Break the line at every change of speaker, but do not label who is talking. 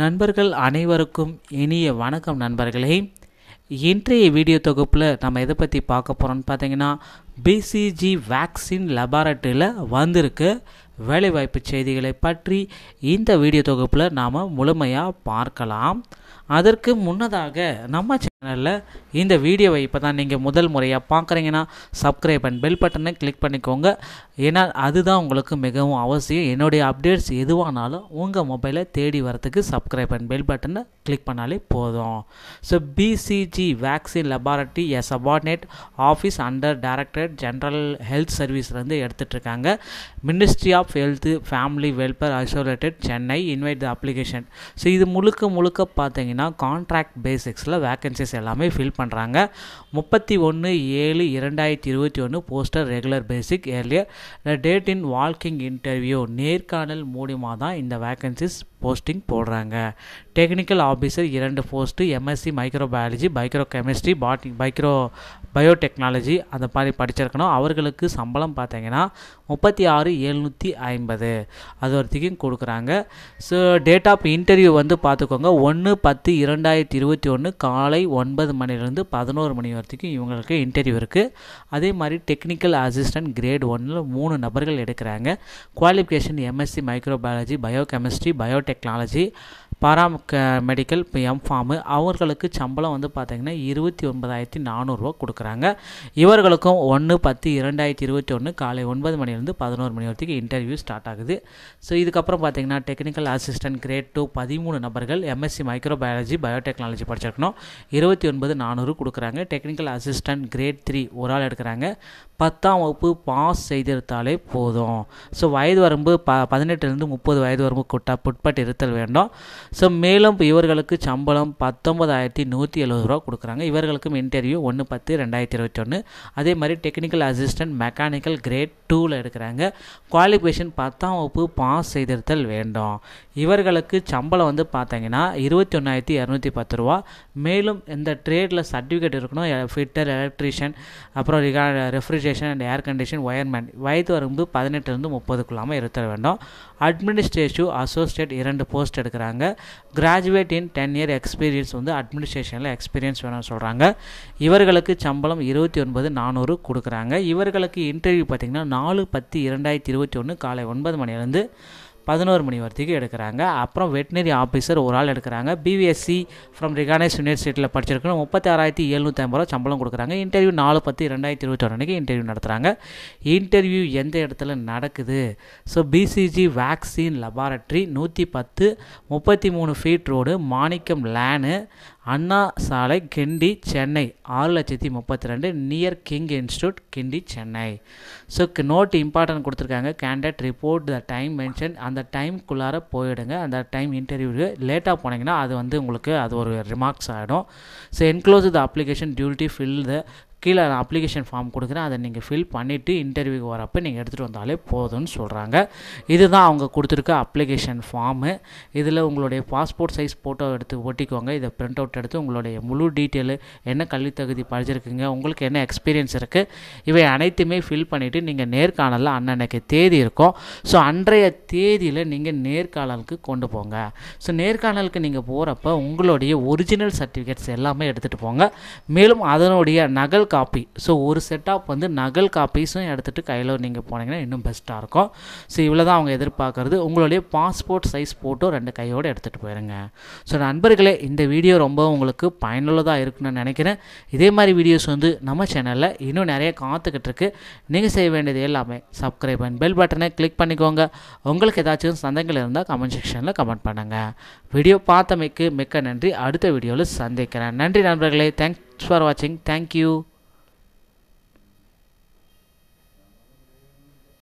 நண்பர்கள் அனைவருக்கும் இனிய வணக்கம் நண்பர்களே இன்றைய வீடியோ தொகுப்பில் நம்ம எதை பற்றி பார்க்க போகிறோம்னு பார்த்தீங்கன்னா பிசிஜி வேக்சின் லெபார்ட்டரியில் வந்திருக்கு வேலைவாய்ப்பு செய்திகளை பற்றி இந்த வீடியோ தொகுப்பில் நாம் முழுமையாக பார்க்கலாம் அதற்கு முன்னதாக நம்ம சேனலில் இந்த வீடியோவை இப்போ தான் நீங்கள் முதல் முறையாக பார்க்குறீங்கன்னா சப்ஸ்கிரைப் அண்ட் பெல் பட்டனை கிளிக் பண்ணிக்கோங்க ஏன்னா அதுதான் உங்களுக்கு மிகவும் அவசியம் என்னுடைய அப்டேட்ஸ் எதுவானாலும் உங்கள் மொபைலை தேடி வரத்துக்கு சப்ஸ்கிரைப் அண்ட் பெல் பட்டனை கிளிக் பண்ணாலே போதும் so BCG vaccine laboratory a subordinate office under directorate general health சர்வீஸ்லேருந்து எடுத்துகிட்ருக்காங்க ministry of health family welfare isolated Chennai invite the application so இது முழுக்க முழுக்க பார்த்தீங்கன்னா கான்ட்ராக்ட் பேசிக்ஸில் வேக்கன்சிஸ் ஃபீச்சர்ஸ் எல்லாமே ஃபில் பண்ணுறாங்க முப்பத்தி ஒன்று ஏழு இரண்டாயிரத்தி இருபத்தி ஒன்று poster regular basic earlier date in walking interview நேர்காணல் மூலியமாக தான் இந்த வேக்கன்சிஸ் போஸ்டிங் போடுறாங்க டெக்னிக்கல் ஆஃபீஸர் இரண்டு post MSc microbiology micro chemistry பாட்டி மைக்ரோ பயோடெக்னாலஜி அந்த மாதிரி படிச்சிருக்கணும் அவர்களுக்கு சம்பளம் பார்த்தீங்கன்னா முப்பத்தி ஆறு எழுநூற்றி ஐம்பது அது வரைக்கும் கொடுக்குறாங்க ஸோ டேட் ஆஃப் இன்டர்வியூ வந்து பார்த்துக்கோங்க ஒன்று பத்து இரண்டாயிரத்தி இருபத்தி ஒன்று காலை ஒன்பது மணிலேருந்து பதினோரு மணி வரைக்கும் இவங்களுக்கு இன்டர்வியூ இருக்குது அதே மாதிரி டெக்னிக்கல் அசிஸ்டன்ட் கிரேட் ஒன்னில் மூணு நபர்கள் எடுக்கிறாங்க qualification MSc microbiology biochemistry biotechnology paramedical இப்போ ஃபார்மு அவர்களுக்கு சம்பளம் வந்து பார்த்தீங்கன்னா இருபத்தி ஒன்பதாயிரத்தி நானூறுரூவா கொடுக்குறாங்க இவர்களுக்கும் ஒன்று பத்து இரண்டாயிரத்தி இருபத்தி ஒன்று காலை ஒன்பது மணிலேருந்து பதினோரு மணி வரைக்கும் இன்டர்வியூ ஸ்டார்ட் ஆகுது ஸோ இதுக்கப்புறம் பார்த்தீங்கன்னா டெக்னிக்கல் அசிஸ்டன்ட் கிரேட் டூ பதிமூணு நபர்கள் எம்எஸ்சி மைக்ரோ பயாலஜி பயோடெக்னாலஜி படிச்சிருக்கணும் இருபத்தி ஒன்பது நானூறு கொடுக்குறாங்க டெக்னிக்கல் அசிஸ்டன்ட் கிரேட் த்ரீ ஒரு ஆள் எடுக்கிறாங்க பத்தாம் வகுப்பு பாஸ் செய்திருத்தாலே போதும் ஸோ வயது வரம்பு ப பதினெட்டுலேருந்து முப்பது வயது வரம்பு குட்டா புட்பட்டு இருத்தல் வேண்டும் ஸோ மேலும் இவர்களுக்கு சம்பளம் பத்தொன்பதாயிரத்தி நூற்றி எழுபது ரூபா கொடுக்குறாங்க இவர்களுக்கும் இன்டர்வியூ ஒன்று பத்து ரெண்டாயிரத்தி இருபத்தொன்று அதே மாதிரி டெக்னிக்கல் அசிஸ்டன்ட் மெக்கானிக்கல் கிரேட் டூவில் எடுக்கிறாங்க குவாலிஃபிகேஷன் பத்தாம் வகுப்பு பாஸ் செய்திருத்தல் வேண்டும் இவர்களுக்கு சம்பளம் வந்து பார்த்தீங்கன்னா இருபத்தி ஒன்றாயிரத்தி இரநூத்தி பத்து ரூபா மேலும் இந்த ட்ரேடில் சர்டிஃபிகேட் இருக்கணும் ஃபிட்டர் எலக்ட்ரிஷியன் அப்புறம் ரிகா refrigeration and air condition wireman வயது வரும்போது பதினெட்டுலேருந்து முப்பதுக்குள்ளாமல் இருத்தல் வேண்டும் அட்மினிஸ்ட்ரேட்டிவ் அசோசியேட் இரண்டு போஸ்ட் எடுக்கிறாங்க graduate in ten year experience வந்து அட்மினிஸ்ட்ரேஷனில் எக்ஸ்பீரியன்ஸ் வேணும்னு சொல்கிறாங்க இவர்களுக்கு சம்பளம் இருபத்தி ஒன்பது நானூறு கொடுக்குறாங்க இவர்களுக்கு இன்டர்வியூ பார்த்திங்கன்னா நாலு பத்து இரண்டாயிரத்தி இருபத்தி ஒன்று காலை ஒன்பது மணிலேருந்து பதினோரு மணி வரைக்கும் எடுக்கிறாங்க அப்புறம் வெட்டினரி ஆஃபீஸர் ஒரு ஆள் எடுக்கிறாங்க பிவிஎஸ்சி ஃப்ரம் ரிகானேஸ் யூனிவர்சிட்டியில் படிச்சிருக்கணும் ஆறாயிரத்தி எழுநூற்றி ஐம்பது ரூபா சம்பளம் கொடுக்குறாங்க இன்டர்வியூ நாலு பத்து ரெண்டாயிரத்தி இருபத்தி ஒன்றைக்கு இன்டர்வியூ நடத்துகிறாங்க இன்டர்வியூ எந்த இடத்துல நடக்குது ஸோ பிசிஜி வேக்சின் லெபார்ட்ரி நூற்றி பத்து முப்பத்தி மூணு feet road Manickam lane Anna சாலை கிண்டி சென்னை ஆறு லட்சத்தி முப்பத்தி ரெண்டு near King Institute Guindy Chennai so note important கொடுத்துருக்காங்க candidate report the time mention அந்த டைம்குள்ளார போயிடுங்க அந்த டைம் இன்டர்வியூக்கு லேட்டாக போனீங்கன்னா அது வந்து உங்களுக்கு அது ஒரு ரிமார்க்ஸ் ஆகிடும் so enclose the application duty fill the கீழே நான் அப்ளிகேஷன் ஃபார்ம் கொடுக்குறேன் அதை நீங்கள் ஃபில் பண்ணிவிட்டு இன்டர்வியூக்கு வரப்போ நீங்கள் எடுத்துகிட்டு வந்தாலே போதும்னு சொல்கிறாங்க இதுதான் அவங்க கொடுத்துருக்க அப்ளிகேஷன் ஃபார்மு இதில் உங்களுடைய பாஸ்போர்ட் சைஸ் ஃபோட்டோ எடுத்து ஒட்டிக்கோங்க இதை பிரிண்ட் அவுட் எடுத்து உங்களுடைய முழு டீட்டெயிலு என்ன கல்வி தகுதி படிச்சிருக்குங்க உங்களுக்கு என்ன எக்ஸ்பீரியன்ஸ் இருக்குது இவை அனைத்துமே ஃபில் பண்ணிவிட்டு நீங்கள் நேர்காணலில் அன்னன்னைக்கு தேதி இருக்கும் ஸோ அன்றைய தேதியில் நீங்கள் நேர்காணலுக்கு கொண்டு போங்க ஸோ நேர்காணலுக்கு நீங்கள் போகிறப்ப உங்களுடைய ஒரிஜினல் சர்டிஃபிகேட்ஸ் எல்லாமே எடுத்துகிட்டு போங்க மேலும் அதனுடைய நகல் காப்பி ஸோ ஒரு செட் ஆஃப் வந்து நகல் காப்பீஸும் எடுத்துகிட்டு கையில் நீங்கள் போனீங்கன்னா இன்னும் பெஸ்ட்டாக இருக்கும் ஸோ இவ்வளோ தான் அவங்க எதிர்பார்க்குறது உங்களுடைய பாஸ்போர்ட் சைஸ் ஃபோட்டோ ரெண்டு கையோடு எடுத்துகிட்டு போயிருங்க ஸோ நண்பர்களே இந்த வீடியோ ரொம்ப உங்களுக்கு பயனுள்ளதாக இருக்குன்னு நினைக்கிறேன் இதே மாதிரி வீடியோஸ் வந்து நம்ம சேனலில் இன்னும் நிறைய காத்துக்கிட்டு இருக்கு நீங்கள் செய்ய வேண்டியது எல்லாமே சப்ஸ்கிரைப் அண்ட் பெல் பட்டனை கிளிக் பண்ணிக்கோங்க உங்களுக்கு ஏதாச்சும் சந்தைகள் இருந்தால் கமெண்ட் செக்ஷனில் கமெண்ட் பண்ணுங்கள் வீடியோ பார்த்தமைக்கு மிக்க நன்றி அடுத்த வீடியோவில் சந்திக்கிறேன் நன்றி நண்பர்களே தேங்க்ஸ் ஃபார் வாட்சிங் தேங்க்யூ